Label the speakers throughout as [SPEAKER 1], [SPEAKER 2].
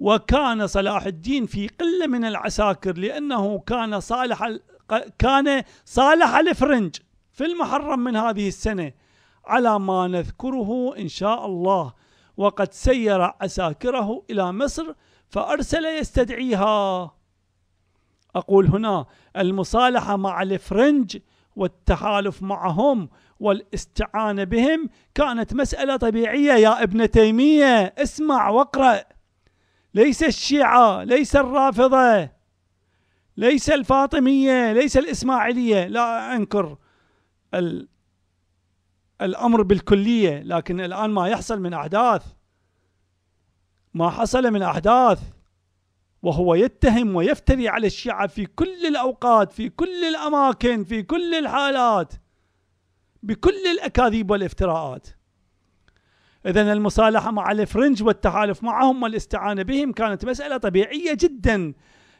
[SPEAKER 1] وكان صلاح الدين في قلة من العساكر لأنه كان صالح كان صالح الفرنج في المحرم من هذه السنة على ما نذكره إن شاء الله وقد سير عساكره إلى مصر فأرسل يستدعيها أقول هنا المصالحة مع الفرنج والتحالف معهم والاستعانة بهم كانت مسألة طبيعية يا ابن تيمية اسمع واقرأ ليس الشيعة ليس الرافضة ليس الفاطمية ليس الإسماعيلية لا أنكر ال الأمر بالكلية لكن الآن ما يحصل من أحداث ما حصل من أحداث وهو يتهم ويفتري على الشيعة في كل الأوقات في كل الأماكن في كل الحالات بكل الأكاذيب والافتراءات إذا المصالحة مع الفرنج والتحالف معهم والاستعانة بهم كانت مسألة طبيعية جدا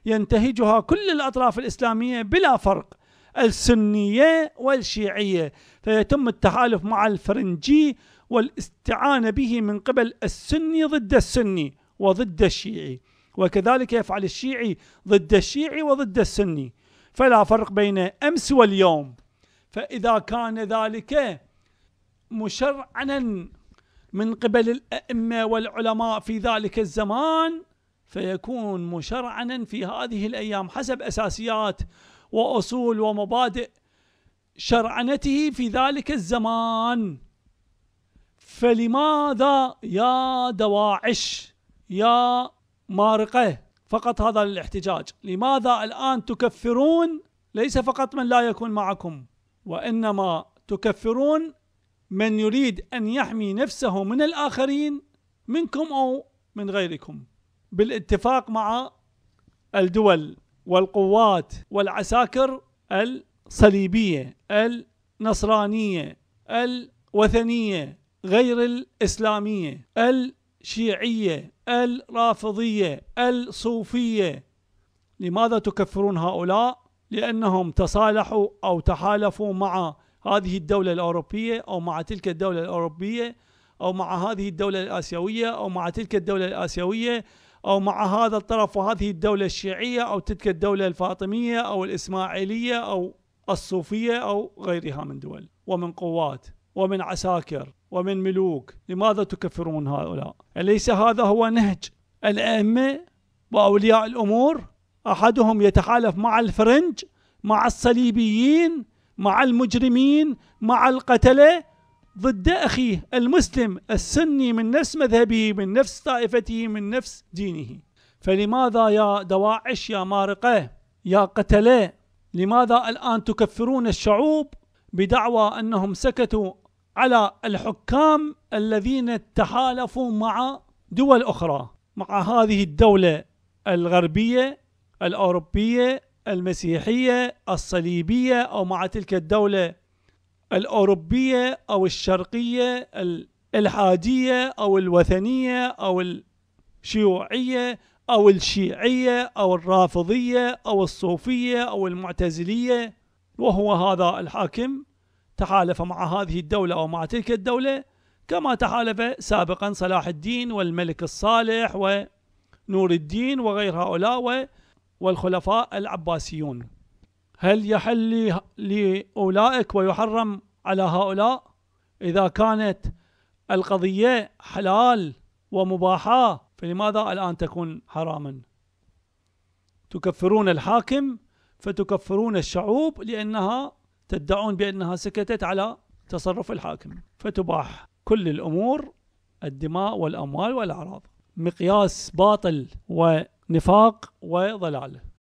[SPEAKER 1] ينتهجها كل الأطراف الإسلامية بلا فرق السنية والشيعية فيتم التحالف مع الفرنجي والاستعانة به من قبل السني ضد السني وضد الشيعي وكذلك يفعل الشيعي ضد الشيعي وضد السني فلا فرق بين أمس واليوم فإذا كان ذلك مشرعنا من قبل الأئمة والعلماء في ذلك الزمان فيكون مشرعنا في هذه الأيام حسب أساسيات وأصول ومبادئ شرعنته في ذلك الزمان فلماذا يا دواعش يا مارقة فقط هذا الاحتجاج لماذا الآن تكفرون ليس فقط من لا يكون معكم وإنما تكفرون من يريد أن يحمي نفسه من الآخرين منكم أو من غيركم بالاتفاق مع الدول والقوات والعساكر الصليبيه النصرانيه الوثنيه غير الاسلاميه الشيعيه الرافضيه الصوفيه لماذا تكفرون هؤلاء لانهم تصالحوا او تحالفوا مع هذه الدوله الاوروبيه او مع تلك الدوله الاوروبيه او مع هذه الدوله الاسيويه او مع تلك الدوله الاسيويه أو مع هذا الطرف وهذه الدولة الشيعية أو تلك الدولة الفاطمية أو الإسماعيلية أو الصوفية أو غيرها من دول ومن قوات ومن عساكر ومن ملوك لماذا تكفرون هؤلاء أليس هذا هو نهج الأئمة وأولياء الأمور أحدهم يتحالف مع الفرنج مع الصليبيين مع المجرمين مع القتله ضد أخيه المسلم السني من نفس مذهبه من نفس طائفته من نفس دينه فلماذا يا دواعش يا مارقة يا قتلة لماذا الآن تكفرون الشعوب بدعوى أنهم سكتوا على الحكام الذين تحالفوا مع دول أخرى مع هذه الدولة الغربية الأوروبية المسيحية الصليبية أو مع تلك الدولة الأوروبية أو الشرقية الإلحادية أو الوثنية أو الشيوعية أو الشيعية أو الرافضية أو الصوفية أو المعتزلية وهو هذا الحاكم تحالف مع هذه الدولة ومع تلك الدولة كما تحالف سابقا صلاح الدين والملك الصالح ونور الدين وغير هؤلاء والخلفاء العباسيون هل يحل لأولئك ويحرم على هؤلاء إذا كانت القضية حلال ومباحة فلماذا الآن تكون حراما تكفرون الحاكم فتكفرون الشعوب لأنها تدعون بأنها سكتت على تصرف الحاكم فتباح كل الأمور الدماء والأموال والأعراض مقياس باطل ونفاق وضلاله